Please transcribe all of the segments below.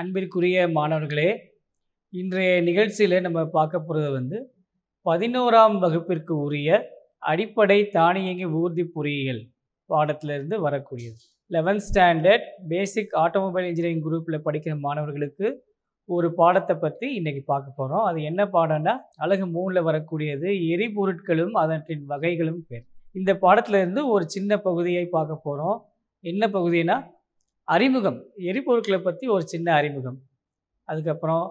அன்பிற்குரிய மாணவர்களே இன்றைய நிகழ்ச்சியில் நம்ம பார்க்க போகிறது வந்து பதினோராம் வகுப்பிற்கு உரிய அடிப்படை தானியங்கி ஊர்தி பொறியியல் பாடத்திலிருந்து வரக்கூடியது eleventh standard basic automobile engineering குரூப்பில் படிக்கிற மாணவர்களுக்கு ஒரு பாடத்தை பற்றி இன்றைக்கி பார்க்க போகிறோம் அது என்ன பாடம்னா அழகு மூணில் வரக்கூடியது எரிபொருட்களும் அதற்றின் வகைகளும் பேர் இந்த பாடத்திலிருந்து ஒரு சின்ன பகுதியை பார்க்க போகிறோம் என்ன பகுதினா அறிமுகம் எரிபொருட்களை பற்றி ஒரு சின்ன அறிமுகம் அதுக்கப்புறம்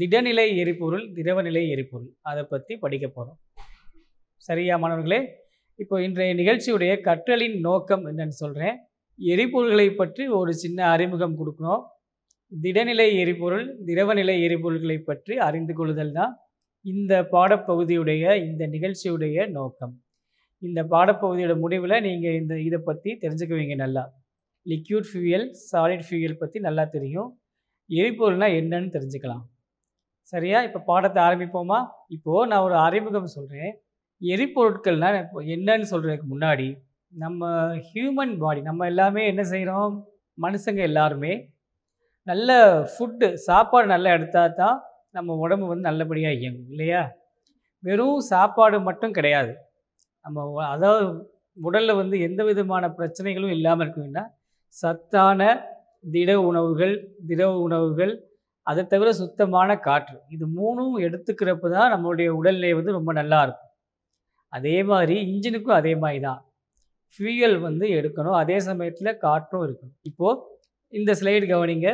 திடநிலை எரிபொருள் திரவநிலை எரிபொருள் அதை பற்றி படிக்க போகிறோம் சரியா மாணவர்களே இப்போ இன்றைய நிகழ்ச்சியுடைய கற்றலின் நோக்கம் என்னன்னு சொல்கிறேன் எரிபொருள்களை பற்றி ஒரு சின்ன அறிமுகம் கொடுக்கணும் திடநிலை எரிபொருள் திரவநிலை எரிபொருள்களை பற்றி அறிந்து கொள்ளுதல் தான் இந்த பாடப்பகுதியுடைய இந்த நிகழ்ச்சியுடைய நோக்கம் இந்த பாடப்பகுதியோட முடிவில் நீங்கள் இந்த இதை பற்றி தெரிஞ்சுக்குவீங்க நல்லா லிக்யூட் ஃபியூயல் சாலிட் ஃபியூயல் பற்றி நல்லா தெரியும் எரிபொருள்னால் என்னன்னு தெரிஞ்சுக்கலாம் சரியா இப்போ பாடத்தை ஆரம்பிப்போமா இப்போது நான் ஒரு அறிமுகம் சொல்கிறேன் எரிபொருட்கள்னால் இப்போ என்னன்னு சொல்கிறதுக்கு முன்னாடி நம்ம ஹியூமன் பாடி நம்ம எல்லாமே என்ன செய்கிறோம் மனுஷங்க எல்லாருமே நல்ல ஃபுட்டு சாப்பாடு நல்லா எடுத்தா தான் நம்ம உடம்பு வந்து நல்லபடியாக இயங்கும் இல்லையா வெறும் சாப்பாடு மட்டும் கிடையாது நம்ம அதாவது உடலில் வந்து எந்த விதமான பிரச்சனைகளும் இல்லாமல் இருக்குன்னா சத்தான திட உணவுகள் திரவ உணவுகள் அதை தவிர சுத்தமான காற்று இது மூணும் எடுத்துக்கிறப்ப தான் நம்மளுடைய உடல்நிலை வந்து ரொம்ப நல்லா இருக்கும் அதே மாதிரி இன்ஜினுக்கும் அதே மாதிரி தான் ஃபியூயல் வந்து எடுக்கணும் அதே சமயத்தில் காற்றும் இருக்கணும் இப்போது இந்த ஸ்லைடு கவனிங்க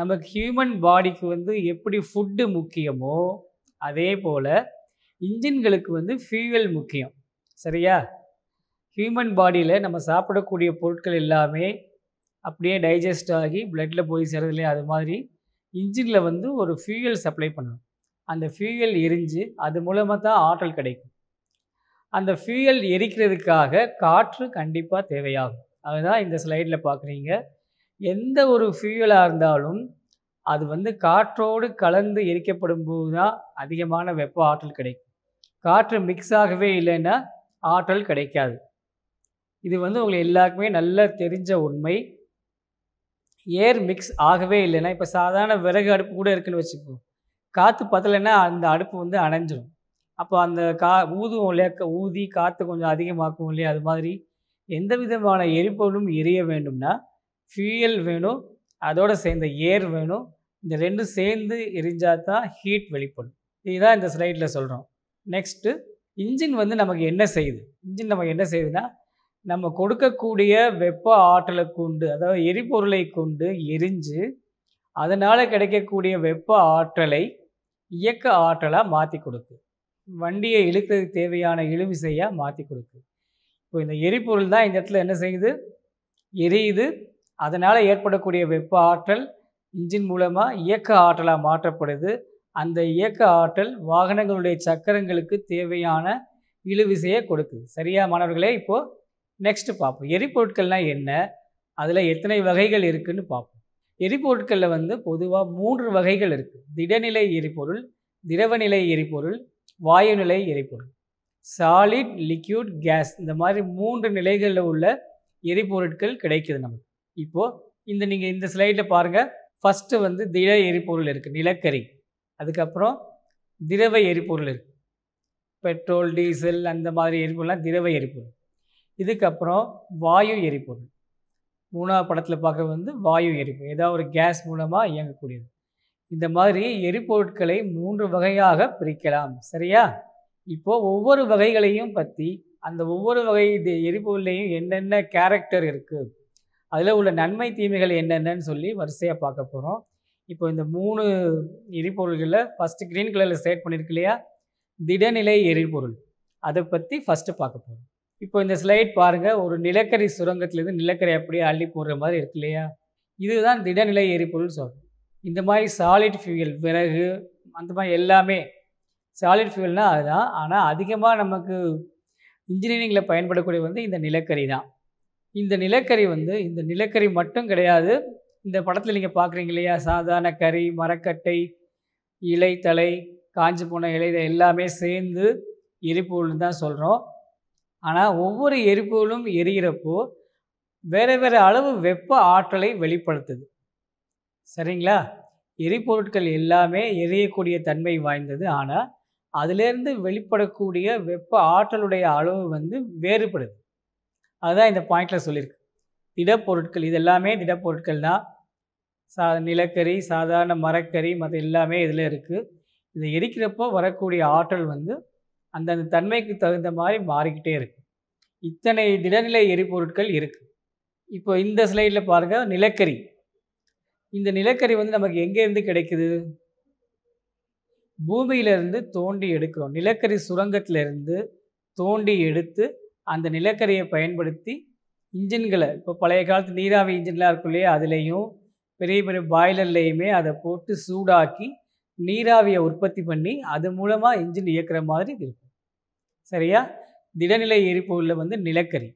நமக்கு ஹியூமன் பாடிக்கு வந்து எப்படி ஃபுட்டு முக்கியமோ அதே போல் இன்ஜின்களுக்கு வந்து ஃபியூயல் முக்கியம் சரியா ஹியூமன் பாடியில் நம்ம சாப்பிடக்கூடிய பொருட்கள் எல்லாமே அப்படியே டைஜஸ்ட் ஆகி பிளட்டில் போய் சேரதுலையே அது மாதிரி இன்ஜினில் வந்து ஒரு ஃபியூயல் சப்ளை பண்ணணும் அந்த ஃபியூயல் எரிஞ்சு அது மூலமாக தான் ஆற்றல் கிடைக்கும் அந்த ஃபியூயல் எரிக்கிறதுக்காக காற்று கண்டிப்பாக தேவையாகும் அதுதான் இந்த ஸ்லைடில் பார்க்குறீங்க எந்த ஒரு ஃபியூயலாக இருந்தாலும் அது வந்து காற்றோடு கலந்து எரிக்கப்படும் போது தான் அதிகமான வெப்ப ஆற்றல் கிடைக்கும் காற்று மிக்ஸ் ஆகவே இல்லைன்னா ஆற்றல் கிடைக்காது இது வந்து உங்களுக்கு எல்லாருக்குமே நல்லா தெரிஞ்ச உண்மை ஏர் மிக்ஸ் ஆகவே இல்லைன்னா இப்போ சாதாரண விறகு அடுப்பு கூட இருக்குன்னு வச்சுக்கோ காற்று பத்தலைன்னா அந்த அடுப்பு வந்து அணைஞ்சிடும் அப்போ அந்த கா ஊதுவும் இல்லையா ஊதி காற்று கொஞ்சம் அதிகமாக்கும் இல்லையா அது மாதிரி எந்த விதமான எரிபொருளும் எரிய வேண்டும்னா ஃபியூயல் வேணும் அதோடு சேர்ந்த ஏர் வேணும் இந்த ரெண்டும் சேர்ந்து எரிஞ்சால் தான் ஹீட் வெளிப்படும் இதுதான் இந்த ஸ்லைடில் சொல்கிறோம் நெக்ஸ்ட்டு இன்ஜின் வந்து நமக்கு என்ன செய்யுது இன்ஜின் நமக்கு என்ன செய்யுதுன்னா நம்ம கொடுக்கக்கூடிய வெப்ப ஆற்றலை கொண்டு அதாவது எரிபொருளை கொண்டு எரிஞ்சு அதனால் கிடைக்கக்கூடிய வெப்ப ஆற்றலை இயக்க ஆற்றலாக மாற்றி கொடுக்கு வண்டியை இழுக்கிறதுக்கு தேவையான இழுவிசையாக மாற்றி கொடுக்கு இப்போ இந்த எரிபொருள் தான் இந்த இடத்துல என்ன செய்யுது எரியுது அதனால் ஏற்படக்கூடிய வெப்ப ஆற்றல் இன்ஜின் மூலமாக இயக்க ஆற்றலாக மாற்றப்படுது அந்த இயக்க ஆற்றல் வாகனங்களுடைய சக்கரங்களுக்கு தேவையான இழுவிசையை கொடுக்குது சரியா மாணவர்களே இப்போது நெக்ஸ்ட்டு பார்ப்போம் எரிபொருட்கள்னால் என்ன அதில் எத்தனை வகைகள் இருக்குதுன்னு பார்ப்போம் எரிபொருட்களில் வந்து பொதுவாக மூன்று வகைகள் இருக்குது திடநிலை எரிபொருள் திரவநிலை எரிபொருள் வாயுநிலை எரிபொருள் சாலிட் லிக்யூட் கேஸ் இந்த மாதிரி மூன்று நிலைகளில் உள்ள எரிபொருட்கள் கிடைக்குது நமக்கு இப்போது இந்த நீங்கள் இந்த ஸ்லைடில் பாருங்கள் ஃபஸ்ட்டு வந்து திட எரிபொருள் இருக்குது நிலக்கரி அதுக்கப்புறம் திரவ எரிபொருள் இருக்குது பெட்ரோல் டீசல் அந்த மாதிரி எரிபொருள்லாம் திரவ எரிபொருள் இதுக்கப்புறம் வாயு எரிபொருள் மூணாவது படத்தில் பார்க்குறது வந்து வாயு எரிபொருள் ஏதாவது ஒரு கேஸ் மூலமாக இயங்கக்கூடியது இந்த மாதிரி எரிபொருட்களை மூன்று வகையாக பிரிக்கலாம் சரியா இப்போது ஒவ்வொரு வகைகளையும் பற்றி அந்த ஒவ்வொரு வகை எரிபொருளையும் என்னென்ன கேரக்டர் இருக்குது அதில் உள்ள நன்மை தீமைகள் என்னென்னு சொல்லி வரிசையாக பார்க்க போகிறோம் இப்போ இந்த மூணு எரிபொருள்களில் ஃபஸ்ட்டு க்ரீன் கலரில் ஸ்டேட் பண்ணியிருக்கு இல்லையா திடநிலை எரிபொருள் அதை பற்றி ஃபஸ்ட்டு பார்க்க போகிறோம் இப்போ இந்த ஸ்லைட் பாருங்கள் ஒரு நிலக்கரி சுரங்கத்திலேருந்து நிலக்கரி அப்படியே அள்ளி போடுற மாதிரி இருக்கு இல்லையா இதுதான் திடநிலை எரிபொருள் சொல்கிறோம் இந்த மாதிரி சாலிட் ஃபியூயல் விறகு அந்த மாதிரி எல்லாமே சாலிட் ஃபியூயல்னால் அதுதான் ஆனால் அதிகமாக நமக்கு இன்ஜினியரிங்கில் பயன்படக்கூடிய வந்து இந்த நிலக்கரி தான் இந்த நிலக்கரி வந்து இந்த நிலக்கரி மட்டும் கிடையாது இந்த படத்தில் நீங்கள் பார்க்குறீங்க இல்லையா சாதாரண கறி மரக்கட்டை இலை காஞ்சி போன இலை எல்லாமே சேர்ந்து எரிபொருள்னு தான் சொல்கிறோம் ஆனால் ஒவ்வொரு எரிபொருளும் எரிகிறப்போ வேறு வேறு அளவு வெப்ப ஆற்றலை வெளிப்படுத்துது சரிங்களா எரிபொருட்கள் எல்லாமே எரியக்கூடிய தன்மை வாய்ந்தது ஆனால் அதிலேருந்து வெளிப்படக்கூடிய வெப்ப ஆற்றலுடைய அளவு வந்து வேறுபடுது அதுதான் இந்த பாயிண்டில் சொல்லியிருக்கு திடப்பொருட்கள் இதெல்லாமே திடப்பொருட்கள் தான் சா நிலக்கரி சாதாரண மரக்கறி மற்ற எல்லாமே இதில் இருக்குது இதை எரிக்கிறப்போ வரக்கூடிய ஆற்றல் வந்து அந்தந்த தன்மைக்கு தகுந்த மாதிரி மாறிக்கிட்டே இருக்குது இத்தனை திடநிலை எரிபொருட்கள் இருக்குது இப்போ இந்த ஸ்லைடில் பாருங்கள் நிலக்கரி இந்த நிலக்கரி வந்து நமக்கு எங்கேருந்து கிடைக்குது பூமியிலிருந்து தோண்டி எடுக்கிறோம் நிலக்கரி சுரங்கத்திலிருந்து தோண்டி எடுத்து அந்த நிலக்கரியை பயன்படுத்தி இன்ஜின்களை இப்போ பழைய காலத்து நீராவி இன்ஜின்லாம் இருக்கும் இல்லையா அதுலேயும் பெரிய பெரிய பாய்லர்லேயுமே அதை போட்டு சூடாக்கி நீராவியை உற்பத்தி பண்ணி அது மூலமாக இன்ஜின் இயக்கிற மாதிரி இருக்கும் சரியா திடநிலை எரிபொருளில் வந்து நிலக்கரி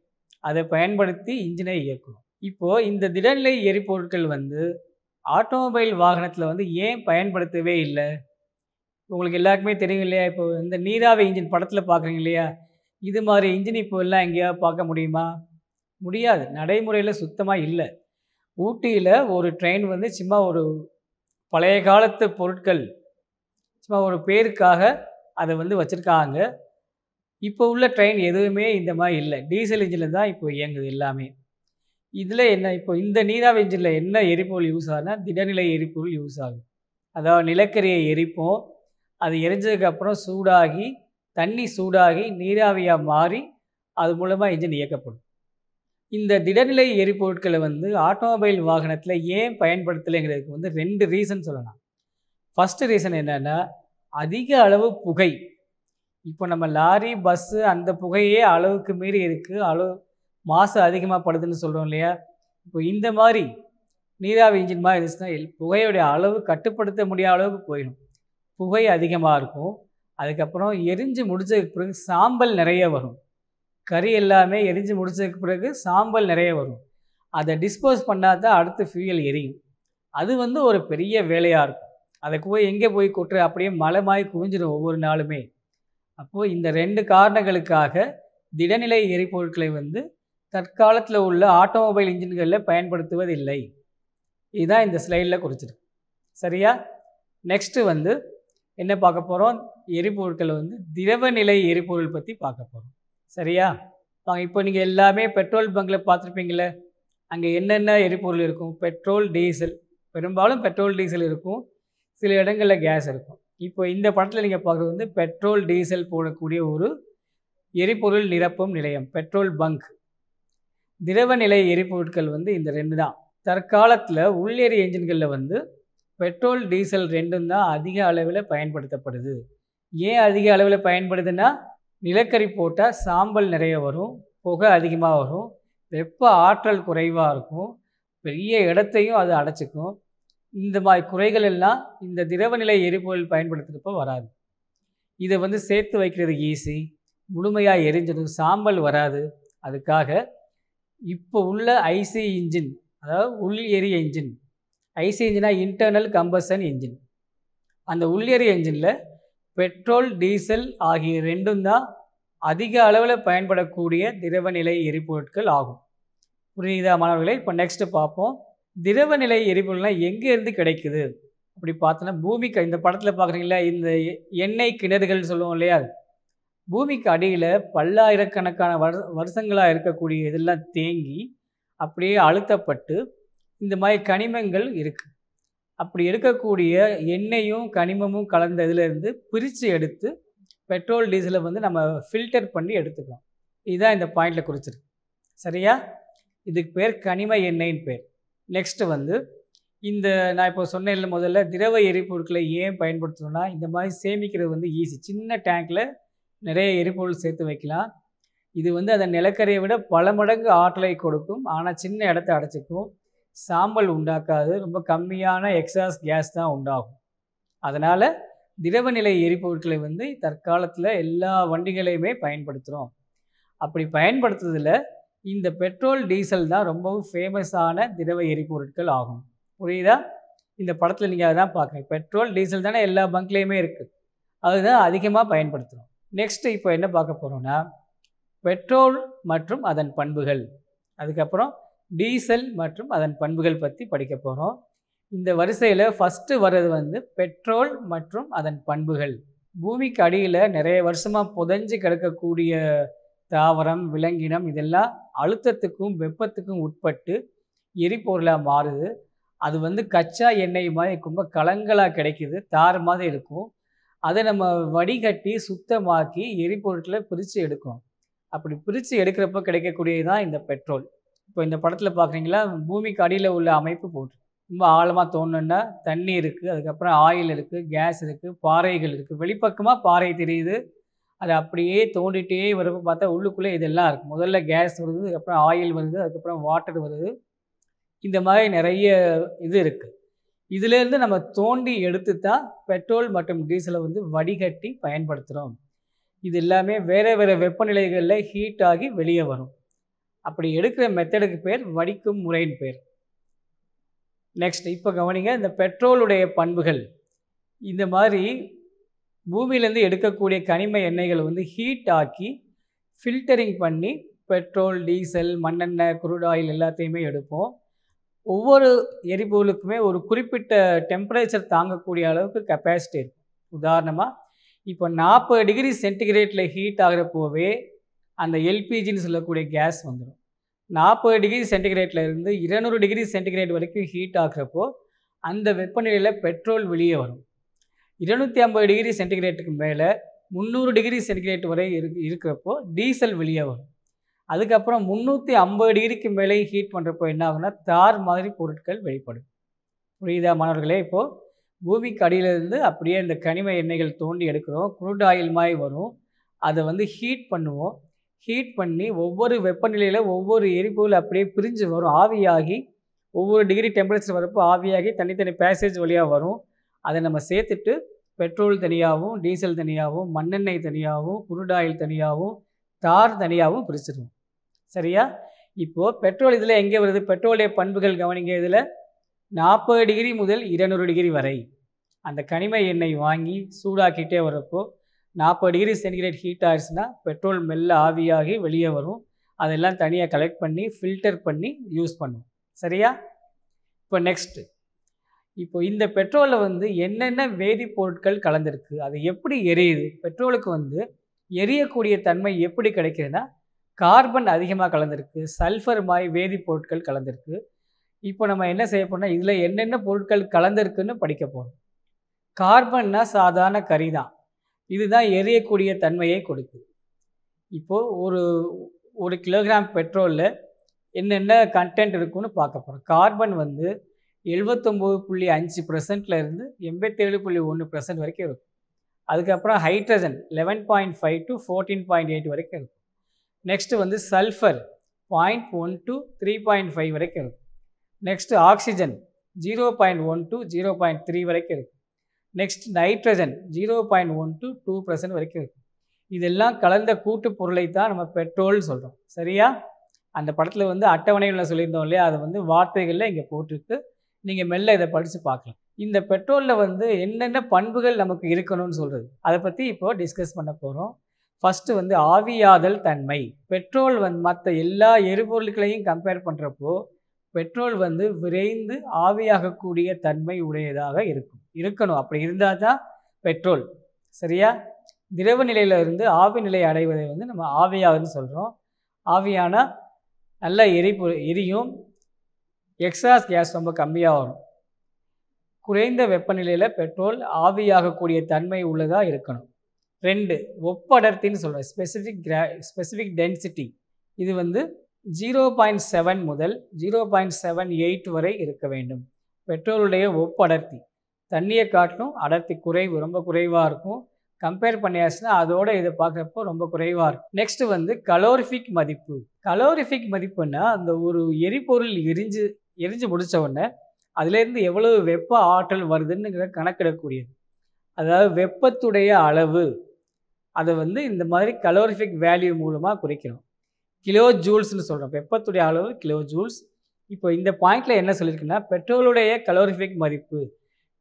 அதை பயன்படுத்தி இன்ஜினை இயக்கணும் இப்போது இந்த திடநிலை எரிபொருட்கள் வந்து ஆட்டோமொபைல் வாகனத்தில் வந்து ஏன் பயன்படுத்தவே இல்லை உங்களுக்கு எல்லாருக்குமே தெரியும் இல்லையா இப்போ இந்த நீராவி இன்ஜின் படத்தில் பார்க்குறீங்க இல்லையா இது மாதிரி இன்ஜின் இப்போ எல்லாம் எங்கேயாவது பார்க்க முடியுமா முடியாது நடைமுறையில் சுத்தமாக இல்லை ஊட்டியில் ஒரு ட்ரெயின் வந்து சும்மா ஒரு பழைய காலத்து பொருட்கள் சும்மா ஒரு பேருக்காக அதை வந்து வச்சுருக்காங்க இப்போ உள்ள ட்ரெயின் எதுவுமே இந்த மாதிரி இல்லை டீசல் இன்ஜினில் தான் இப்போ இயங்குது எல்லாமே இதில் என்ன இப்போ இந்த நீராவி இன்ஜினில் என்ன எரிபொருள் யூஸ் ஆகுனா திடநிலை எரிபொருள் யூஸ் ஆகுது அதாவது நிலக்கரியை எரிப்போம் அது எரிஞ்சதுக்கப்புறம் சூடாகி தண்ணி சூடாகி நீராவியாக மாறி அது மூலமாக இன்ஜின் இயக்கப்படும் இந்த திடநிலை எரிபொருட்களை வந்து ஆட்டோமொபைல் வாகனத்தில் ஏன் பயன்படுத்தலைங்கிறதுக்கு வந்து ரெண்டு ரீசன் சொல்லலாம் ஃபஸ்ட்டு ரீசன் என்னென்னா அதிக அளவு புகை இப்போ நம்ம லாரி பஸ்ஸு அந்த புகையே அளவுக்கு மீறி இருக்குது அளவு மாசு அதிகமாக படுதுன்னு சொல்கிறோம் இல்லையா இப்போ இந்த மாதிரி நீராவி இன்ஜின் மாதிரி இருந்துச்சுன்னா புகையுடைய அளவு கட்டுப்படுத்த முடியாத அளவுக்கு போயிடும் புகை அதிகமாக இருக்கும் அதுக்கப்புறம் எரிஞ்சு முடிச்சதுக்கு பிறகு சாம்பல் நிறைய வரும் கறி எல்லாமே எரிஞ்சு முடிச்சதுக்கு பிறகு சாம்பல் நிறைய வரும் அதை டிஸ்போஸ் பண்ணால் தான் அடுத்து ஃபியூயல் எரியும் அது வந்து ஒரு பெரிய வேலையாக இருக்கும் அதை போய் எங்கே போய் கொட்டுற அப்படியே மலை மாதிரி குவிஞ்சிடும் ஒவ்வொரு நாளுமே அப்போது இந்த ரெண்டு காரணங்களுக்காக திடநிலை எரிபொருட்களை வந்து தற்காலத்தில் உள்ள ஆட்டோமொபைல் இன்ஜின்களில் பயன்படுத்துவதில்லை இதுதான் இந்த ஸ்லைடில் குறிச்சிருக்கு சரியா நெக்ஸ்ட்டு வந்து என்ன பார்க்க போகிறோம் எரிபொருட்களை வந்து திரவ நிலை எரிபொருள் பற்றி பார்க்க போகிறோம் சரியா இப்போ நீங்கள் எல்லாமே பெட்ரோல் பங்கில் பார்த்துருப்பீங்களே அங்கே என்னென்ன எரிபொருள் இருக்கும் பெட்ரோல் டீசல் பெரும்பாலும் பெட்ரோல் டீசல் இருக்கும் சில இடங்களில் கேஸ் இருக்கும் இப்போ இந்த படத்தில் நீங்கள் பார்க்குறது வந்து பெட்ரோல் டீசல் போடக்கூடிய ஒரு எரிபொருள் நிரப்பும் நிலையம் பெட்ரோல் பங்க் திரவ நிலை எரிபொருட்கள் வந்து இந்த ரெண்டு தான் தற்காலத்தில் உள்ளேரி என்ஜின்களில் வந்து பெட்ரோல் டீசல் ரெண்டும் தான் அதிக அளவில் பயன்படுத்தப்படுது ஏன் அதிக அளவில் பயன்படுதுன்னா நிலக்கரி போட்டால் சாம்பல் நிறைய வரும் புகை அதிகமாக வரும் வெப்ப ஆற்றல் குறைவாக இருக்கும் பெரிய இடத்தையும் அது அடைச்சிக்கும் இந்த மாதிரி குறைகள் எல்லாம் இந்த திரவநிலை எரிபொருள் பயன்படுத்துகிறப்ப வராது இதை வந்து சேர்த்து வைக்கிறது ஈஸி முழுமையாக எரிஞ்சதும் சாம்பல் வராது அதுக்காக இப்போ உள்ள ஐசி இன்ஜின் அதாவது உள் எரி என்ஜின் ஐசி இன்ஜினாக இன்டர்னல் கம்பசன் இன்ஜின் அந்த உள் எரி என்ஜினில் பெட்ரோல் டீசல் ஆகிய ரெண்டும் தான் அதிக அளவில் பயன்படக்கூடிய திரவநிலை எரிபொருட்கள் ஆகும் புரியுதா மாணவர்களை இப்போ நெக்ஸ்ட்டு பார்ப்போம் திரவ நிலை எரிபொருள்லாம் எங்கேருந்து கிடைக்குது அப்படி பார்த்தோன்னா பூமிக்கு இந்த படத்தில் பார்க்குறீங்களா இந்த எண்ணெய் கிணறுகள் சொல்லுவோம் இல்லையா பூமிக்கு அடியில் பல்லாயிரக்கணக்கான வரு வருஷங்களாக இருக்கக்கூடிய இதெல்லாம் தேங்கி அப்படியே அழுத்தப்பட்டு இந்த மாதிரி கனிமங்கள் இருக்குது அப்படி எடுக்கக்கூடிய எண்ணெயும் கனிமமும் கலந்த இதிலேருந்து பிரித்து எடுத்து பெட்ரோல் டீசலை வந்து நம்ம ஃபில்டர் பண்ணி எடுத்துக்கலாம் இதுதான் இந்த பாயிண்டில் குறிச்சிருக்கு சரியா இதுக்கு பேர் கனிம எண்ணெயின் பேர் நெக்ஸ்ட்டு வந்து இந்த நான் இப்போ சொன்னேன்ல முதல்ல திரவ எரிபொருட்களை ஏன் பயன்படுத்தணும்னா இந்த மாதிரி சேமிக்கிறது வந்து ஈஸி சின்ன டேங்க்கில் நிறைய எரிபொருள் சேர்த்து வைக்கலாம் இது வந்து அந்த நிலக்கரியை விட பல மடங்கு ஆற்றலை கொடுக்கும் ஆனால் சின்ன இடத்த அடைச்சிக்கும் சாம்பல் உண்டாக்காது ரொம்ப கம்மியான எக்ஸாஸ் கேஸ் தான் உண்டாகும் அதனால் திரவ நிலை எரிபொருட்களை வந்து தற்காலத்தில் எல்லா வண்டிகளையுமே பயன்படுத்துகிறோம் அப்படி பயன்படுத்துறதில் இந்த பெட்ரோல் டீசல் தான் ரொம்பவும் ஃபேமஸான திரவ எரிபொருட்கள் ஆகும் புரியுதா இந்த படத்தில் நீங்கள் அதை தான் பார்க்குறீங்க பெட்ரோல் டீசல் தானே எல்லா பங்க்லேயுமே இருக்குது அதுதான் அதிகமாக பயன்படுத்துகிறோம் நெக்ஸ்ட்டு இப்போ என்ன பார்க்க போகிறோம்னா பெட்ரோல் மற்றும் அதன் பண்புகள் அதுக்கப்புறம் டீசல் மற்றும் அதன் பண்புகள் பற்றி படிக்க போகிறோம் இந்த வரிசையில் ஃபஸ்ட்டு வர்றது வந்து பெட்ரோல் மற்றும் அதன் பண்புகள் பூமிக்கு அடியில் நிறைய வருஷமாக புதஞ்சு கிடக்கக்கூடிய தாவரம் விலங்கினம் இதெல்லாம் அழுத்தத்துக்கும் வெப்பத்துக்கும் உட்பட்டு எரிபொருளாக மாறுது அது வந்து கச்சா எண்ணெய் மாதிரி ரொம்ப கலங்களாக கிடைக்கிது தார் மாதிரி இருக்கும் அதை நம்ம வடிகட்டி சுத்தமாக்கி எரிபொருட்களை பிரித்து எடுக்கணும் அப்படி பிரித்து எடுக்கிறப்ப கிடைக்கக்கூடியது தான் இந்த பெட்ரோல் இப்போ இந்த படத்தில் பார்க்குறீங்களா பூமிக்கு அடியில் உள்ள அமைப்பு போட்டு ரொம்ப ஆழமாக தோணுன்னா தண்ணி இருக்குது அதுக்கப்புறம் ஆயில் இருக்குது கேஸ் இருக்குது பாறைகள் இருக்குது வெளிப்பக்கமாக பாறை தெரியுது அது அப்படியே தோண்டிகிட்டே வரப்போ பார்த்தா உள்ளுக்குள்ளே இதெல்லாம் இருக்குது முதல்ல கேஸ் வருது அதுக்கப்புறம் ஆயில் வருது அதுக்கப்புறம் வாட்டர் வருது இந்த மாதிரி நிறைய இது இருக்குது இதிலேருந்து நம்ம தோண்டி எடுத்து தான் பெட்ரோல் மற்றும் டீசலை வந்து வடிகட்டி பயன்படுத்துகிறோம் இது எல்லாமே வேறு வேறு வெப்பநிலைகளில் ஹீட் ஆகி வெளியே வரும் அப்படி எடுக்கிற மெத்தடுக்கு பேர் வடிக்கும் முறையின் பேர் நெக்ஸ்ட் இப்போ கவனிங்க இந்த பெட்ரோலுடைய பண்புகள் இந்த மாதிரி பூமியிலேருந்து எடுக்கக்கூடிய கனிம எண்ணெய்களை வந்து ஹீட் ஆக்கி ஃபில்டரிங் பண்ணி பெட்ரோல் டீசல் மண்ணெண்ணெய் குருட் ஆயில் எல்லாத்தையுமே எடுப்போம் ஒவ்வொரு எரிபொருளுக்குமே ஒரு குறிப்பிட்ட டெம்பரேச்சர் தாங்கக்கூடிய அளவுக்கு கெப்பாசிட்டி இருக்கும் உதாரணமாக இப்போ நாற்பது டிகிரி சென்டிகிரேட்டில் ஹீட் ஆகிறப்போவே அந்த எல்பிஜின்னு சொல்லக்கூடிய கேஸ் வந்துடும் நாற்பது டிகிரி சென்டிகிரேட்டில் இருந்து இருநூறு டிகிரி சென்டிகிரேட் வரைக்கும் ஹீட் ஆகிறப்போ அந்த வெப்பநிலையில் பெட்ரோல் வெளியே வரும் இருநூற்றி ஐம்பது டிகிரி சென்டிகிரேட்டுக்கு மேலே முந்நூறு டிகிரி சென்டிகிரேட் வரை இரு இருக்கிறப்போ டீசல் வெளியே வரும் அதுக்கப்புறம் முந்நூற்றி ஐம்பது டிகிரிக்கு மேலே ஹீட் பண்ணுறப்போ என்ன ஆகுனா தார் மாதிரி பொருட்கள் வெளிப்படும் புரியுதா மாணவர்களே இப்போது பூமிக்கு அடியிலேருந்து அப்படியே இந்த கனிம எண்ணெய்கள் தோண்டி எடுக்கிறோம் குரூட் ஆயில் மாதிரி வரும் அதை வந்து ஹீட் பண்ணுவோம் ஹீட் பண்ணி ஒவ்வொரு வெப்பநிலையில் ஒவ்வொரு எரிபொருள் அப்படியே பிரிஞ்சு வரும் ஆவியாகி ஒவ்வொரு டிகிரி டெம்பரேச்சர் வரப்போ ஆவியாகி தனித்தனி பேசேஜ் வழியாக வரும் அதை நம்ம சேர்த்துட்டு பெட்ரோல் தனியாகவும் டீசல் தனியாகவும் மண்ணெண்ணெய் தனியாகவும் குருடாயில் தனியாகவும் தார் தனியாகவும் பிரிச்சிருவோம் சரியா இப்போது பெட்ரோல் இதில் எங்கே வருது பெட்ரோலிய பண்புகள் கவனிங்க இதில் நாற்பது டிகிரி முதல் இருநூறு டிகிரி வரை அந்த கனிம எண்ணெய் வாங்கி சூடாக்கிட்டே வரப்போ நாற்பது டிகிரி சென்டிகிரேட் ஹீட் ஆயிடுச்சுன்னா பெட்ரோல் மெல்ல ஆவியாகி வெளியே வரும் அதெல்லாம் தனியாக கலெக்ட் பண்ணி ஃபில்டர் பண்ணி யூஸ் பண்ணுவோம் சரியா இப்போ நெக்ஸ்ட்டு இப்போ இந்த பெட்ரோலில் வந்து என்னென்ன வேதிப்பொருட்கள் கலந்துருக்கு அது எப்படி எரியுது பெட்ரோலுக்கு வந்து எரியக்கூடிய தன்மை எப்படி கிடைக்கிதுன்னா கார்பன் அதிகமாக கலந்துருக்கு சல்ஃபர் மாதிரி வேதிப்பொருட்கள் கலந்துருக்கு இப்போ நம்ம என்ன செய்ய போனால் இதில் என்னென்ன பொருட்கள் கலந்துருக்குன்னு படிக்க போகிறோம் கார்பன்னா சாதாரண கறி தான் இதுதான் எரியக்கூடிய தன்மையை கொடுக்குது இப்போது ஒரு ஒரு கிலோகிராம் பெட்ரோலில் என்னென்ன கண்டென்ட் இருக்குன்னு பார்க்க போகிறோம் கார்பன் வந்து எழுபத்தொம்போது புள்ளி அஞ்சு பர்சன்ட்ல இருந்து எண்பத்தேழு புள்ளி ஒன்று பர்சன்ட் வரைக்கும் இருக்கும் அதுக்கப்புறம் hydrogen eleven point five to fourteen point eight வரைக்கும் இருக்கும் நெக்ஸ்ட்டு வந்து sulphur point one to three point five வரைக்கும் இருக்கும் next oxygen zero point one to zero point three வரைக்கும் இருக்கும் next nitrogen zero point one to two percent வரைக்கும் இருக்கும் இதெல்லாம் கலந்த கூட்டு பொருளை தான் நம்ம பெட்ரோல்னு சொல்கிறோம் சரியா அந்த படத்தில் வந்து அட்டவணைகளில் சொல்லியிருந்தோம் இல்லையா அதை வந்து வார்த்தைகளில் இங்கே போட்டிருக்கு நீங்கள் மெல்ல இதை படித்து பார்க்கலாம் இந்த பெட்ரோலில் வந்து என்னென்ன பண்புகள் நமக்கு இருக்கணும்னு சொல்கிறது அதை பற்றி இப்போது டிஸ்கஸ் பண்ண போகிறோம் ஃபஸ்ட்டு வந்து ஆவியாதல் தன்மை பெட்ரோல் வந்து மற்ற எல்லா எரிபொருட்களையும் கம்பேர் பண்ணுறப்போ பெட்ரோல் வந்து விரைந்து ஆவியாகக்கூடிய தன்மை உடையதாக இருக்கும் இருக்கணும் அப்படி இருந்தால் தான் பெட்ரோல் சரியா திரவ நிலையிலிருந்து ஆவி நிலை அடைவதை வந்து நம்ம ஆவியாகன்னு சொல்கிறோம் ஆவியான நல்ல எரிபொரு எரியும் எக்ஸாஸ் கேஸ் ரொம்ப கம்மியாக வரும் குறைந்த வெப்பநிலையில் பெட்ரோல் ஆவியாகக்கூடிய தன்மை உள்ளதாக இருக்கணும் ரெண்டு ஒப்படர்த்தின்னு சொல்கிறேன் ஸ்பெசிஃபிக் கிரா ஸ்பெசிஃபிக் டென்சிட்டி இது வந்து ஜீரோ பாயிண்ட் செவன் முதல் ஜீரோ பாயிண்ட் செவன் எயிட் வரை இருக்க வேண்டும் பெட்ரோலுடைய ஒப்படர்த்தி தண்ணியை காட்டிலும் அடர்த்தி குறைவு ரொம்ப குறைவாக இருக்கும் கம்பேர் பண்ணியாச்சுன்னா அதோட இதை பார்க்குறப்போ ரொம்ப குறைவாக இருக்கும் நெக்ஸ்ட்டு வந்து கலோரிஃபிக் மதிப்பு கலோரிஃபிக் மதிப்புன்னா அந்த ஒரு எரிபொருள் எரிஞ்சு எரிஞ்சு முடித்த உடனே அதுலேருந்து எவ்வளவு வெப்ப ஆற்றல் வருதுன்னு கணக்கிடக்கூடியது அதாவது வெப்பத்துடைய அளவு அதை வந்து இந்த மாதிரி கலோரிஃபிக் வேல்யூ மூலமாக குறைக்கிறோம் கிலோ ஜூல்ஸ்னு சொல்கிறோம் வெப்பத்துடைய அளவு கிலோ ஜூல்ஸ் இப்போ இந்த பாயிண்டில் என்ன சொல்லியிருக்குன்னா பெட்ரோலுடைய கலோரிஃபிக் மதிப்பு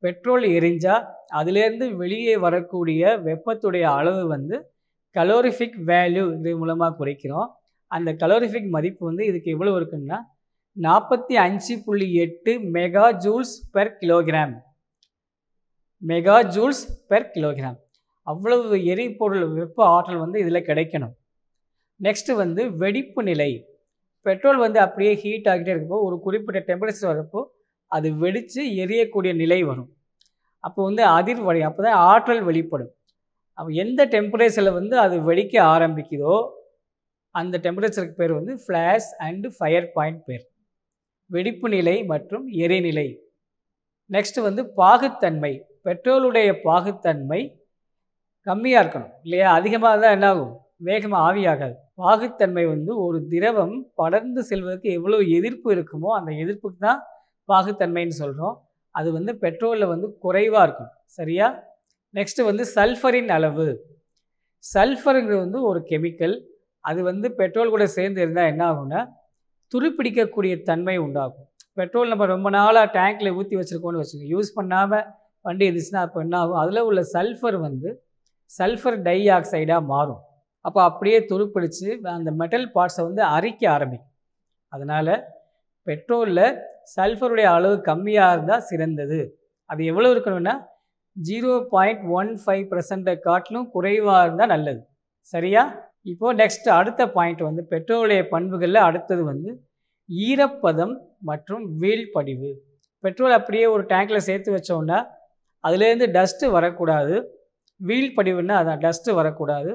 பெட்ரோல் எரிஞ்சால் அதுலேருந்து வெளியே வரக்கூடிய வெப்பத்துடைய அளவு வந்து கலோரிஃபிக் வேல்யூ இது மூலமாக குறைக்கிறோம் அந்த கலோரிஃபிக் மதிப்பு வந்து இதுக்கு எவ்வளோ இருக்குன்னா நாற்பத்தி அஞ்சு புள்ளி எட்டு mega joules per kilogram mega joules per kilogram அவ்வளவு எரிபொருள் வெப்ப ஆற்றல் வந்து இதில் கிடைக்கணும் நெக்ஸ்ட்டு வந்து வெடிப்பு நிலை பெட்ரோல் வந்து அப்படியே ஹீட் ஆகிட்டே இருக்கப்போ ஒரு குறிப்பிட்ட டெம்பரேச்சர் வரப்போ அது வெடித்து எரியக்கூடிய நிலை வரும் அப்போ வந்து அதிர்வடை அப்போ தான் ஆற்றல் வெளிப்படும் அப்போ எந்த டெம்பரேச்சரில் வந்து அது வெடிக்க ஆரம்பிக்குதோ அந்த டெம்பரேச்சருக்கு பேர் வந்து ஃப்ளாஷ் அண்டு ஃபயர் பாயிண்ட் பேர் வெடிப்பு நிலை மற்றும் எரிநிலை நெக்ஸ்ட் வந்து பாகுத்தன்மை பெட்ரோலுடைய பாகுத்தன்மை கம்மியாக இருக்கணும் இல்லையா அதிகமாக தான் என்னாகும் வேகமாக ஆவியாகாது பாகுத்தன்மை வந்து ஒரு திரவம் படர்ந்து செல்வதற்கு எவ்வளோ எதிர்ப்பு இருக்குமோ அந்த எதிர்ப்புக்கு தான் பாகுத்தன்மைன்னு சொல்கிறோம் அது வந்து பெட்ரோலில் வந்து குறைவாக இருக்கும் சரியா நெக்ஸ்ட்டு வந்து சல்ஃபரின் அளவு சல்ஃபருங்கிறது வந்து ஒரு கெமிக்கல் அது வந்து பெட்ரோல் கூட சேர்ந்து இருந்தால் என்ன ஆகும்னா துருப்பிடிக்கக்கூடிய தன்மை உண்டாகும் பெட்ரோல் நம்ம ரொம்ப நாளாக டேங்க்கில் ஊற்றி வச்சுருக்கோம்னு வச்சுக்கோங்க யூஸ் பண்ணாமல் வண்டி இருந்துச்சுன்னா அப்போ என்ன ஆகும் அதில் உள்ள சல்ஃபர் வந்து சல்ஃபர் டை ஆக்சைடாக மாறும் அப்போ அப்படியே துருப்பிடிச்சு அந்த மெட்டல் பார்ட்ஸை வந்து அரிக்க ஆரம்பிக்கும் அதனால் பெட்ரோலில் சல்ஃபருடைய அளவு கம்மியாக இருந்தால் சிறந்தது அது எவ்வளோ இருக்கணும்னா ஜீரோ பாயிண்ட் ஒன் ஃபைவ் பர்சண்ட்டை காட்டிலும் குறைவாக இருந்தால் நல்லது சரியா இப்போது நெக்ஸ்ட் அடுத்த பாயிண்ட் வந்து பெட்ரோலிய பண்புகளில் அடுத்தது வந்து ஈரப்பதம் மற்றும் வீல் படிவு பெட்ரோல் அப்படியே ஒரு டேங்கில் சேர்த்து வச்சோம்னா அதுலேருந்து டஸ்ட்டு வரக்கூடாது வீல் படிவுன்னா அதான் டஸ்ட்டு வரக்கூடாது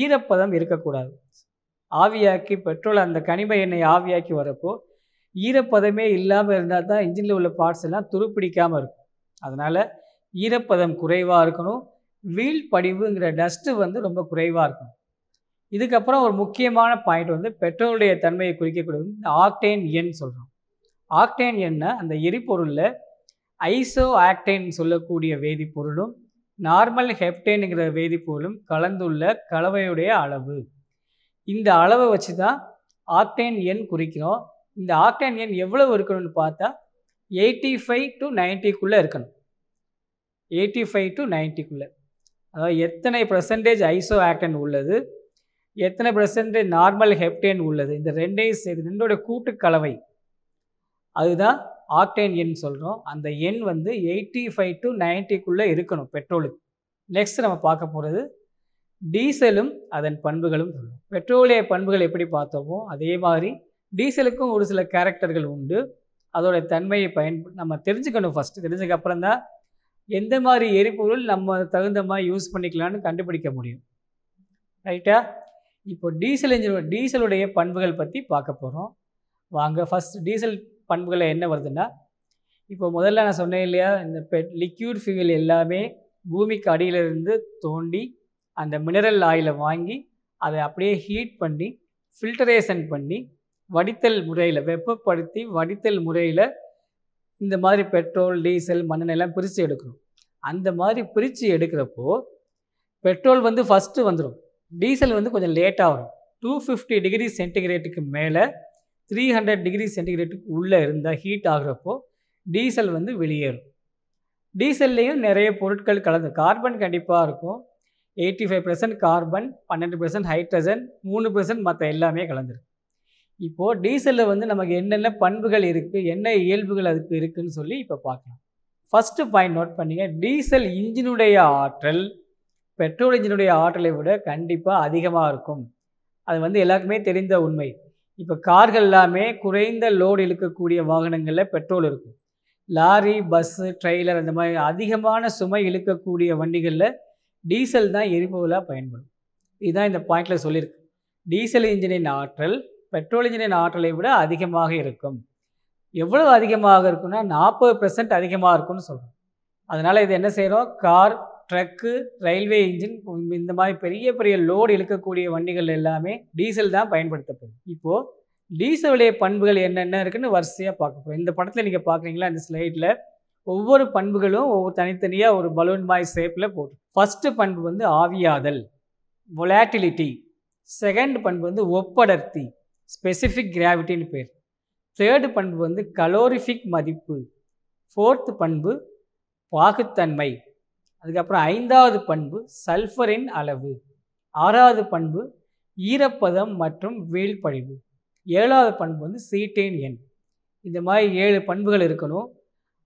ஈரப்பதம் இருக்கக்கூடாது ஆவியாக்கி பெட்ரோல் அந்த கனிம எண்ணெய் ஆவியாக்கி வரப்போ ஈரப்பதமே இல்லாமல் இருந்தால் தான் இன்ஜினில் உள்ள பார்ட்ஸ் எல்லாம் துருப்பிடிக்காமல் இருக்கும் அதனால் ஈரப்பதம் குறைவாக இருக்கணும் வீல் படிவுங்கிற டஸ்ட்டு வந்து ரொம்ப குறைவாக இருக்கணும் இதுக்கப்புறம் ஒரு முக்கியமான பாயிண்ட் வந்து பெட்ரோலுடைய தன்மையை குறிக்கக்கூடியது இந்த ஆக்டேன் எண் சொல்கிறோம் ஆக்டேன் எண்ணை அந்த எரிபொருளில் ஐசோ ஆக்டேன் சொல்லக்கூடிய வேதிப்பொருளும் நார்மல் ஹெப்டேனுங்கிற வேதிப்பொருளும் கலந்துள்ள கலவையுடைய அளவு இந்த அளவை வச்சு தான் ஆக்டேன் எண் குறிக்கிறோம் இந்த ஆக்டேன் எண் எவ்வளவு இருக்கணும்னு பார்த்தா எயிட்டி ஃபைவ் டு நைன்ட்டிக்குள்ளே இருக்கணும் எயிட்டி ஃபைவ் டு நைன்ட்டிக்குள்ளே அதாவது எத்தனை பர்சன்டேஜ் ஐசோ ஆக்டன் உள்ளது எத்தனை பெர்சன்டேஜ் நார்மல் ஹெப்டேன் உள்ளது இந்த ரெண்டையும் சேர்த்து ரெண்டோடைய கூட்டு கலவை அதுதான் ஆக்டேன் எண் சொல்கிறோம் அந்த எண் வந்து எயிட்டி ஃபைவ் டு நைன்ட்டிக்குள்ளே இருக்கணும் பெட்ரோலுக்கு நெக்ஸ்ட் நம்ம பார்க்க போகிறது டீசலும் அதன் பண்புகளும் சொல்லணும் பெட்ரோலிய பண்புகள் எப்படி பார்த்தோமோ அதே மாதிரி டீசலுக்கும் ஒரு சில கேரக்டர்கள் உண்டு அதோட தன்மையை பயன் நம்ம தெரிஞ்சுக்கணும் ஃபஸ்ட்டு தெரிஞ்சதுக்கு அப்புறம் தான் எந்த மாதிரி எரிபொருள் நம்ம தகுந்த மாதிரி யூஸ் பண்ணிக்கலான்னு கண்டுபிடிக்க முடியும் ரைட்டா இப்போ டீசல் இன்ஜின் டீசலுடைய பண்புகள் பற்றி பார்க்க போகிறோம் வாங்க ஃபஸ்ட் டீசல் பண்புகளை என்ன வருதுன்னா இப்போ முதல்ல நான் சொன்னேன் இல்லையா இந்த பெ லிக்யூட் ஃபியூல் எல்லாமே பூமிக்கு அடியிலிருந்து தோண்டி அந்த மினரல் ஆயிலை வாங்கி அதை அப்படியே ஹீட் பண்ணி ஃபில்டரேஷன் பண்ணி வடித்தல் முறையில் வெப்பப்படுத்தி வடித்தல் முறையில் இந்த மாதிரி பெட்ரோல் டீசல் மண்ணெண்ணெல்லாம் பிரித்து எடுக்கணும் அந்த மாதிரி பிரித்து எடுக்கிறப்போ பெட்ரோல் வந்து ஃபஸ்ட்டு வந்துடும் டீசல் வந்து கொஞ்சம் லேட்டாக வரும் டூ ஃபிஃப்டி டிகிரி சென்டிகிரேட்டுக்கு மேலே த்ரீ ஹண்ட்ரட் டிகிரி சென்டிகிரேட்டுக்கு உள்ளே இருந்தால் ஹீட் ஆகுறப்போ டீசல் வந்து வெளியேறும் டீசல்லையும் நிறைய பொருட்கள் கலந்து கார்பன் கண்டிப்பாக இருக்கும் எயிட்டி ஃபைவ் பர்சன்ட் கார்பன் பன்னெண்டு பர்சன்ட் ஹைட்ரஜன் மூணு பர்சன்ட் மற்ற எல்லாமே கலந்துருக்கு இப்போது டீசலில் வந்து நமக்கு என்னென்ன பண்புகள் இருக்குது என்ன இயல்புகள் அதுக்கு இருக்குதுன்னு சொல்லி இப்போ பார்க்கலாம் ஃபஸ்ட்டு பாயிண்ட் நோட் பண்ணிங்க டீசல் இன்ஜினுடைய ஆற்றல் பெட்ரோல் இன்ஜினுடைய ஆற்றலை விட கண்டிப்பாக அதிகமாக இருக்கும் அது வந்து எல்லாருக்குமே தெரிந்த உண்மை இப்போ கார்கள் எல்லாமே குறைந்த லோடு இழுக்கக்கூடிய வாகனங்களில் பெட்ரோல் இருக்கும் லாரி பஸ்ஸு ட்ரெய்லர் அந்த மாதிரி அதிகமான சுமை இழுக்கக்கூடிய வண்டிகளில் டீசல் தான் எரிபொருளாக பயன்படும் இதுதான் இந்த பாயிண்டில் சொல்லியிருக்கு டீசல் இன்ஜினின் ஆற்றல் பெட்ரோல் இன்ஜினின் ஆற்றலை விட அதிகமாக இருக்கும் எவ்வளவு அதிகமாக இருக்குன்னா நாற்பது பெர்சன்ட் அதிகமாக இருக்கும்னு சொல்கிறோம் அதனால் இது என்ன செய்கிறோம் கார் ட்ரக்கு ரயில்வே இன்ஜின் இந்த மாதிரி பெரிய பெரிய லோடு இழுக்கக்கூடிய வண்டிகள் எல்லாமே டீசல் தான் பயன்படுத்தப்படும் இப்போது டீசலுடைய பண்புகள் என்னென்ன இருக்குன்னு வரிசையாக பார்க்க போகிறோம் இந்த படத்தில் நீங்கள் பார்க்குறீங்களா இந்த ஸ்லைடில் ஒவ்வொரு பண்புகளும் ஒவ்வொரு தனித்தனியாக ஒரு பலூன் பாய் ஷேப்பில் போட்டு ஃபஸ்ட்டு பண்பு வந்து ஆவியாதல் வொலாட்டிலிட்டி செகண்ட் பண்பு வந்து ஒப்படர்த்தி ஸ்பெசிஃபிக் கிராவிட்டின்னு பேர் தேர்டு பண்பு வந்து கலோரிஃபிக் மதிப்பு ஃபோர்த்து பண்பு பாகுத்தன்மை அதுக்கப்புறம் ஐந்தாவது பண்பு சல்ஃபரின் அளவு ஆறாவது பண்பு ஈரப்பதம் மற்றும் வீழ்பழிவு ஏழாவது பண்பு வந்து சீட்டேன் எண் இந்த மாதிரி ஏழு பண்புகள் இருக்கணும்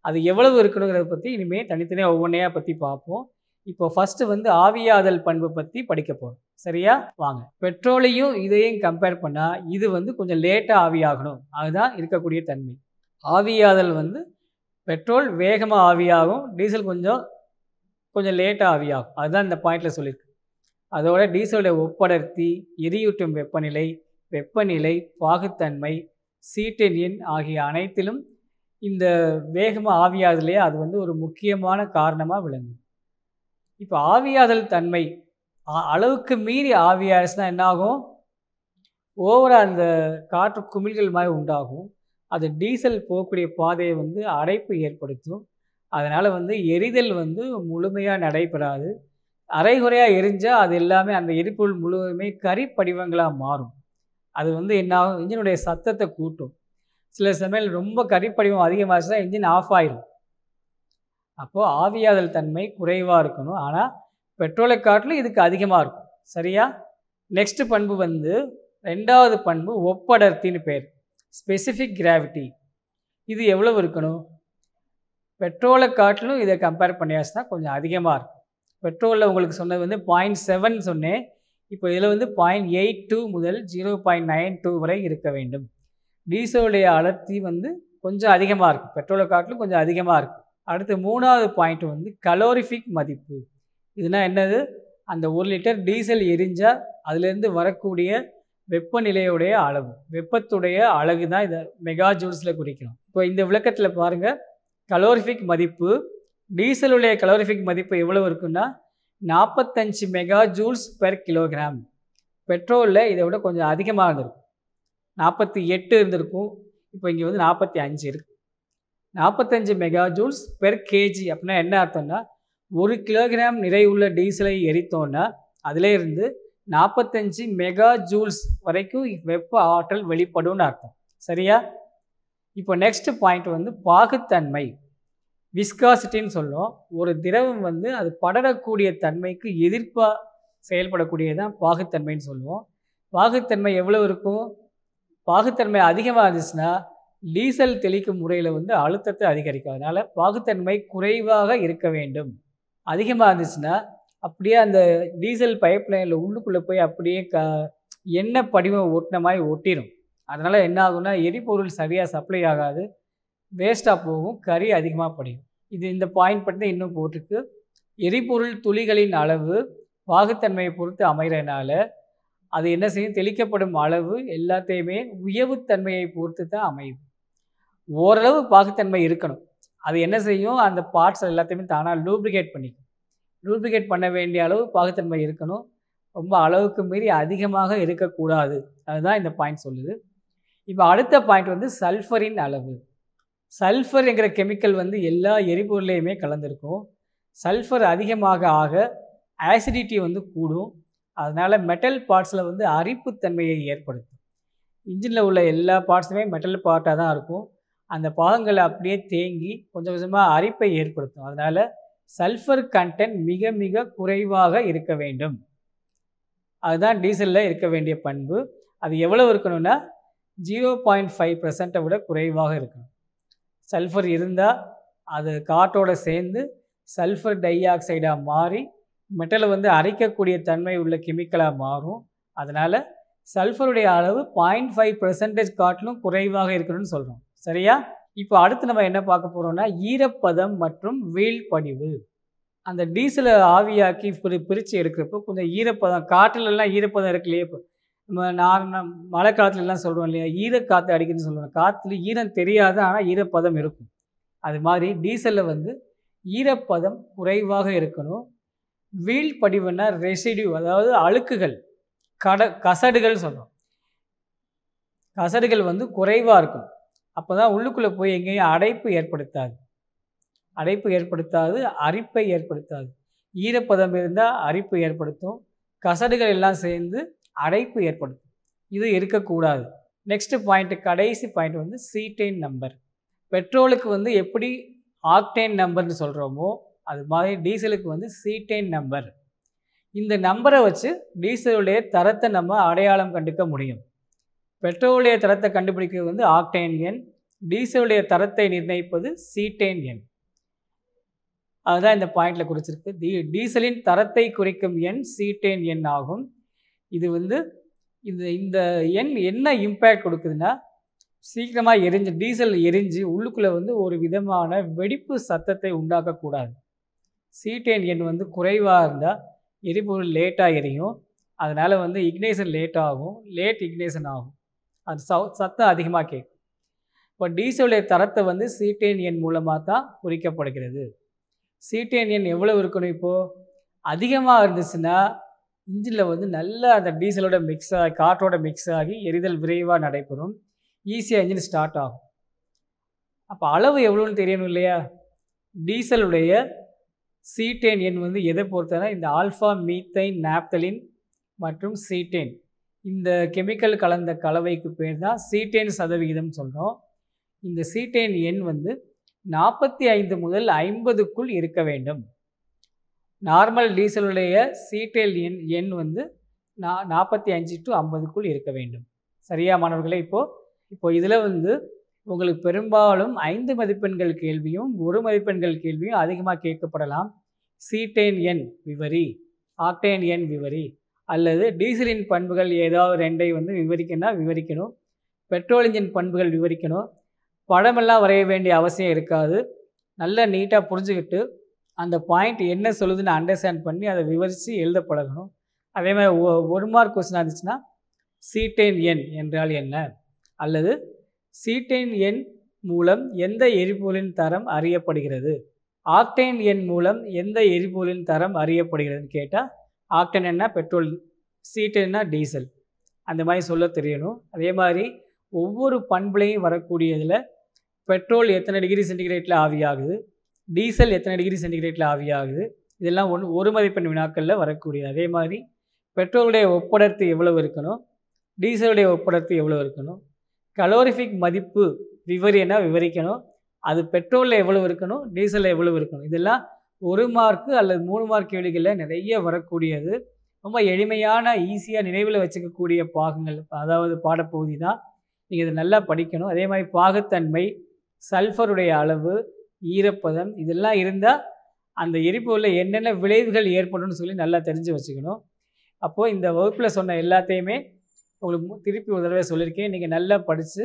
அது எவ்வளவு இருக்கணுங்கிறத பற்றி இனிமேல் தனித்தனியாக ஒவ்வொன்றையாக பற்றி பார்ப்போம் இப்போ ஃபஸ்ட்டு வந்து ஆவியாதல் பண்பு பற்றி படிக்க போகிறோம் சரியா வாங்க பெட்ரோலையும் இதையும் கம்பேர் பண்ணால் இது வந்து கொஞ்சம் லேட்டாக ஆவியாகணும் அதுதான் இருக்கக்கூடிய தன்மை ஆவியாதல் வந்து பெட்ரோல் வேகமாக ஆவியாகும் டீசல் கொஞ்சம் கொஞ்சம் லேட்டாக ஆவியாகும் அதுதான் இந்த பாயிண்டில் சொல்லியிருக்கு அதோட டீசலுடைய ஒப்படர்த்தி எரியூட்டும் வெப்பநிலை வெப்பநிலை பாகுத்தன்மை சீட்டின் எண் ஆகிய அனைத்திலும் இந்த வேகமாக ஆவியாதலையே அது வந்து ஒரு முக்கியமான காரணமாக விளங்குது இப்போ ஆவியாதல் தன்மை அளவுக்கு மீறி ஆவியாச்சுன்னா என்னாகும் ஓவராக அந்த காற்று குமிழ்கள் மாதிரி உண்டாகும் அது டீசல் போகக்கூடிய பாதையை வந்து அடைப்பு ஏற்படுத்தும் அதனால் வந்து எரிதல் வந்து முழுமையாக நடைபெறாது அரைகுறையாக எரிஞ்சால் அது எல்லாமே அந்த எரிபொருள் முழுவதுமே கறி படிவங்களாக மாறும் அது வந்து என்ன ஆகும் இன்ஜினுடைய சத்தத்தை கூட்டும் சில சமயம் ரொம்ப கறிப்படிவம் அதிகமாச்சுன்னா இன்ஜின் ஆஃப் ஆயிடும் அப்போது ஆவியாதல் தன்மை குறைவாக இருக்கணும் ஆனால் பெட்ரோலை காட்டிலும் இதுக்கு அதிகமாக இருக்கும் சரியா நெக்ஸ்ட் பண்பு வந்து ரெண்டாவது பண்பு ஒப்படர்த்தின்னு பேர் ஸ்பெசிஃபிக் கிராவிட்டி இது எவ்வளவு இருக்கணும் பெட்ரோலை காட்டிலும் இதை கம்பேர் தான் கொஞ்சம் அதிகமாக இருக்கும் பெட்ரோலில் உங்களுக்கு சொன்னது வந்து பாயிண்ட் செவன் சொன்னேன் இப்போ இதில் வந்து பாயிண்ட் எயிட் டூ முதல் ஜீரோ பாயிண்ட் நைன் டூ வரை இருக்க வேண்டும் டீசலுடைய அடர்த்தி வந்து கொஞ்சம் அதிகமாக இருக்கும் பெட்ரோலை காட்டிலும் கொஞ்சம் அதிகமாக இருக்கும் அடுத்து மூணாவது பாயிண்ட் வந்து கலோரிஃபிக் மதிப்பு இதுனா என்னது அந்த ஒரு லிட்டர் டீசல் எரிஞ்சால் அதுலேருந்து வரக்கூடிய வெப்பநிலையுடைய அளவு வெப்பத்துடைய அழகு தான் இதை மெகா ஜூல்ஸில் குறிக்கிறோம் இப்போ இந்த விளக்கத்தில் பாருங்கள் கலோரிஃபிக் மதிப்பு டீசலுடைய கலோரிஃபிக் மதிப்பு எவ்வளவு இருக்குன்னா நாற்பத்தஞ்சு மெகா ஜூல்ஸ் பெர் கிலோகிராம் பெட்ரோலில் இதை விட கொஞ்சம் அதிகமாக இருந்திருக்கும் நாற்பத்தி எட்டு இருந்திருக்கும் இப்போ இங்கே வந்து நாற்பத்தி அஞ்சு இருக்குது நாற்பத்தஞ்சு மெகா ஜூல்ஸ் பெர் கேஜி அப்படின்னா என்ன அர்த்தம்னா ஒரு கிலோகிராம் உள்ள டீசலை எரித்தோன்னா அதிலேருந்து நாற்பத்தஞ்சு மெகா ஜூல்ஸ் வரைக்கும் வெப்ப ஆற்றல் வெளிப்படும்னு அர்த்தம் சரியா இப்போ நெக்ஸ்ட் பாயிண்ட் வந்து பாகுத்தன்மை விஸ்காசிட்டின்னு சொல்லும் ஒரு திரவம் வந்து அது படரக்கூடிய தன்மைக்கு எதிர்ப்பாக செயல்படக்கூடியதான் பாகுத்தன்மைன்னு சொல்லுவோம் பாகுத்தன்மை எவ்வளோ இருக்கும் பாகுத்தன்மை அதிகமாக இருந்துச்சுன்னா டீசல் தெளிக்கும் முறையில் வந்து அழுத்தத்தை அதிகரிக்கும் அதனால் பாகுத்தன்மை குறைவாக இருக்க வேண்டும் அதிகமாக இருந்துச்சுன்னா அப்படியே அந்த டீசல் பைப் லைனில் உள்ளுக்குள்ளே போய் அப்படியே க எண்ணெய் படிவம் ஓட்டின மாதிரி ஒட்டிடும் அதனால் என்ன ஆகும்னா எரிபொருள் சரியாக சப்ளை ஆகாது வேஸ்ட்டாக போகும் கறி அதிகமாக படியும் இது இந்த பாயிண்ட் பற்றி இன்னும் போட்டிருக்கு எரிபொருள் துளிகளின் அளவு பாகுத்தன்மையை பொறுத்து அமைகிறனால அது என்ன செய்யும் தெளிக்கப்படும் அளவு எல்லாத்தையுமே உயவுத்தன்மையை பொறுத்து தான் அமையும் ஓரளவு பாகுத்தன்மை இருக்கணும் அது என்ன செய்யும் அந்த பார்ட்ஸ் எல்லாத்தையுமே தானாக லூப்ளிகேட் பண்ணிக்கும் லூப்ளிகேட் பண்ண வேண்டிய அளவு பாகுத்தன்மை இருக்கணும் ரொம்ப அளவுக்கு மீறி அதிகமாக இருக்கக்கூடாது அதுதான் இந்த பாயிண்ட் சொல்லுது இப்போ அடுத்த பாயிண்ட் வந்து சல்ஃபரின் அளவு சல்ஃபர் என்கிற கெமிக்கல் வந்து எல்லா எரிபொருளையுமே கலந்துருக்கும் சல்ஃபர் அதிகமாக ஆக ஆசிடிட்டி வந்து கூடும் அதனால் மெட்டல் பார்ட்ஸில் வந்து அரிப்புத்தன்மையை ஏற்படுத்தும் இன்ஜினில் உள்ள எல்லா பார்ட்ஸுமே மெட்டல் பார்ட்டாக தான் இருக்கும் அந்த பாகங்களை அப்படியே தேங்கி கொஞ்சம் கொஞ்சமாக அரிப்பை ஏற்படுத்தும் அதனால் சல்ஃபர் கண்டென்ட் மிக மிக குறைவாக இருக்க வேண்டும் அதுதான் டீசலில் இருக்க வேண்டிய பண்பு அது எவ்வளோ இருக்கணும்னா ஜீரோ பாயிண்ட் ஃபைவ் பர்சண்ட்டை விட குறைவாக இருக்கணும் சல்ஃபர் இருந்தால் அது காற்றோடு சேர்ந்து சல்ஃபர் டை ஆக்சைடாக மாறி மெட்டலை வந்து அரைக்கக்கூடிய தன்மை உள்ள கெமிக்கலாக மாறும் அதனால் சல்ஃபருடைய அளவு பாயிண்ட் ஃபைவ் பர்சன்டேஜ் காட்டிலும் குறைவாக இருக்கணும்னு சொல்கிறோம் சரியா இப்போ அடுத்து நம்ம என்ன பார்க்க போகிறோம்னா ஈரப்பதம் மற்றும் வீல் படிவு அந்த டீசலை ஆவியாக்கி பிரி பிரித்து எடுக்கிறப்போ கொஞ்சம் ஈரப்பதம் காட்டிலெல்லாம் ஈரப்பதம் இருக்கலையே இப்போ நம்ம நான் மழை காலத்துல எல்லாம் சொல்கிறோம் இல்லையா ஈரக்காற்று அடிக்குதுன்னு சொல்லுவோம் காற்றுல ஈரம் தெரியாது ஆனால் ஈரப்பதம் இருக்கும் அது மாதிரி டீசலில் வந்து ஈரப்பதம் குறைவாக இருக்கணும் வீல் படிவுன்னா ரெசிடியூ அதாவது அழுக்குகள் கட கசடுகள் சொல்கிறோம் கசடுகள் வந்து குறைவாக இருக்கும் அப்போ தான் உள்ளுக்குள்ளே போய் எங்கேயும் அடைப்பு ஏற்படுத்தாது அடைப்பு ஏற்படுத்தாது அரிப்பை ஏற்படுத்தாது ஈரப்பதம் இருந்தால் அரிப்பு ஏற்படுத்தும் கசடுகள் எல்லாம் சேர்ந்து அடைப்பு ஏற்படுத்தும் இது இருக்கக்கூடாது நெக்ஸ்ட் பாயிண்ட் கடைசி பாயிண்ட் வந்து சீட்டைன் நம்பர் பெட்ரோலுக்கு வந்து எப்படி ஆக்டைன் நம்பர்னு சொல்கிறோமோ அது மாதிரி டீசலுக்கு வந்து சீட்டைன் நம்பர் இந்த நம்பரை வச்சு டீசலுடைய தரத்தை நம்ம அடையாளம் கண்டுக்க முடியும் பெட்ரோலுடைய தரத்தை கண்டுபிடிக்கிறது வந்து ஆக்டைன் எண் டீசலுடைய தரத்தை நிர்ணயிப்பது சீட்டைன் எண் அதுதான் இந்த பாயிண்டில் குறிச்சிருக்கு டீசலின் தரத்தை குறிக்கும் எண் சீட்டேன் எண் ஆகும் இது வந்து இந்த இந்த எண் என்ன இம்பேக்ட் கொடுக்குதுன்னா சீக்கிரமாக எரிஞ்சு டீசல் எரிஞ்சு உள்ளுக்குள்ளே வந்து ஒரு விதமான வெடிப்பு சத்தத்தை உண்டாக்கக்கூடாது சீட்டேன் எண் வந்து குறைவாக இருந்தால் எரிபொருள் லேட்டாக எரியும் அதனால் வந்து இக்னேஷன் லேட் ஆகும் லேட் இக்னேஷன் ஆகும் அது ச சத்தம் அதிகமாக கேட்கும் இப்போ டீசலுடைய தரத்தை வந்து சீட்டேன் எண் மூலமாக தான் குறிக்கப்படுகிறது சீட்டேன் எண் எவ்வளோ இருக்கணும் இப்போது அதிகமாக இருந்துச்சுன்னா இன்ஜினில் வந்து நல்லா அந்த டீசலோட மிக்ஸ் ஆகி காற்றோட மிக்ஸ் ஆகி எரிதல் விரைவாக நடைபெறும் ஈஸியாக இன்ஜின் ஸ்டார்ட் ஆகும் அப்போ அளவு எவ்வளோன்னு தெரியணும் இல்லையா டீசலுடைய சீட்டேன் எண் வந்து எதை பொறுத்தனா இந்த ஆல்ஃபா மீத்தைன் நாப்தலின் மற்றும் சீட்டேன் இந்த கெமிக்கல் கலந்த கலவைக்கு பேர் தான் சீட்டேன் சதவிகிதம் சொல்கிறோம் இந்த சீட்டேன் எண் வந்து நாற்பத்தி ஐந்து முதல் ஐம்பதுக்குள் இருக்க வேண்டும் நார்மல் டீசலுடைய சீட்டெயில் எண் எண் வந்து நா நாற்பத்தி அஞ்சு டு ஐம்பதுக்குள் இருக்க வேண்டும் சரியா மாணவர்களே இப்போது இப்போது இதில் வந்து உங்களுக்கு பெரும்பாலும் ஐந்து மதிப்பெண்கள் கேள்வியும் ஒரு மதிப்பெண்கள் கேள்வியும் அதிகமாக கேட்கப்படலாம் சீட்டேன் எண் விவரி ஆக்டேன் எண் விவரி அல்லது டீசலின் பண்புகள் ஏதாவது ரெண்டை வந்து விவரிக்கணும்னா விவரிக்கணும் பெட்ரோல் இன்ஜின் பண்புகள் விவரிக்கணும் படமெல்லாம் வரைய வேண்டிய அவசியம் இருக்காது நல்லா நீட்டாக புரிஞ்சுக்கிட்டு அந்த பாயிண்ட் என்ன சொல்லுதுன்னு அண்டர்ஸ்டாண்ட் பண்ணி அதை விவரித்து எழுத பழகணும் அதே மாதிரி ஒரு மார்க் கொஸ்டின் இருந்துச்சுன்னா சீட்டேன் எண் என்றால் என்ன அல்லது சீட்டேன் எண் மூலம் எந்த எரிபொருளின் தரம் அறியப்படுகிறது ஆக்டேன் எண் மூலம் எந்த எரிபொருளின் தரம் அறியப்படுகிறதுன்னு கேட்டால் ஆக்டைன் என்ன பெட்ரோல் சீட்டேன்னா டீசல் அந்த மாதிரி சொல்ல தெரியணும் அதே மாதிரி ஒவ்வொரு பண்புலையும் வரக்கூடியதில் பெட்ரோல் எத்தனை டிகிரி சென்டிகிரேட்டில் ஆவியாகுது டீசல் எத்தனை டிகிரி சென்டிகிரேட்டில் ஆவியாகுது இதெல்லாம் ஒன்று ஒரு மதிப்பெண் வினாக்களில் வரக்கூடிய அதே மாதிரி பெட்ரோலுடைய ஒப்படர்த்து எவ்வளவு இருக்கணும் டீசலுடைய ஒப்படர்த்து எவ்வளோ இருக்கணும் கலோரிஃபிக் மதிப்பு விவரினா விவரிக்கணும் அது பெட்ரோலில் எவ்வளோ இருக்கணும் டீசலில் எவ்வளோ இருக்கணும் இதெல்லாம் ஒரு மார்க்கு அல்லது மூணு மார்க் கேள்விகளில் நிறைய வரக்கூடியது ரொம்ப எளிமையான ஈஸியாக நினைவில் வச்சுக்கக்கூடிய பாகங்கள் அதாவது பாடப்பகுதி தான் நீங்கள் இதை நல்லா படிக்கணும் அதே மாதிரி பாகத்தன்மை சல்ஃபருடைய அளவு ஈரப்பதம் இதெல்லாம் இருந்தால் அந்த எரிபொருளில் என்னென்ன விளைவுகள் ஏற்படும்னு சொல்லி நல்லா தெரிஞ்சு வச்சுக்கணும் அப்போது இந்த வகுப்பில் சொன்ன எல்லாத்தையுமே உங்களுக்கு திருப்பி ஒரு தடவை சொல்லியிருக்கேன் நீங்கள் நல்லா படித்து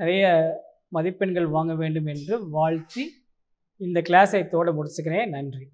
நிறைய மதிப்பெண்கள் வாங்க வேண்டும் என்று வாழ்த்தி இந்த கிளாஸை தோட முடிச்சுக்கிறேன் நன்றி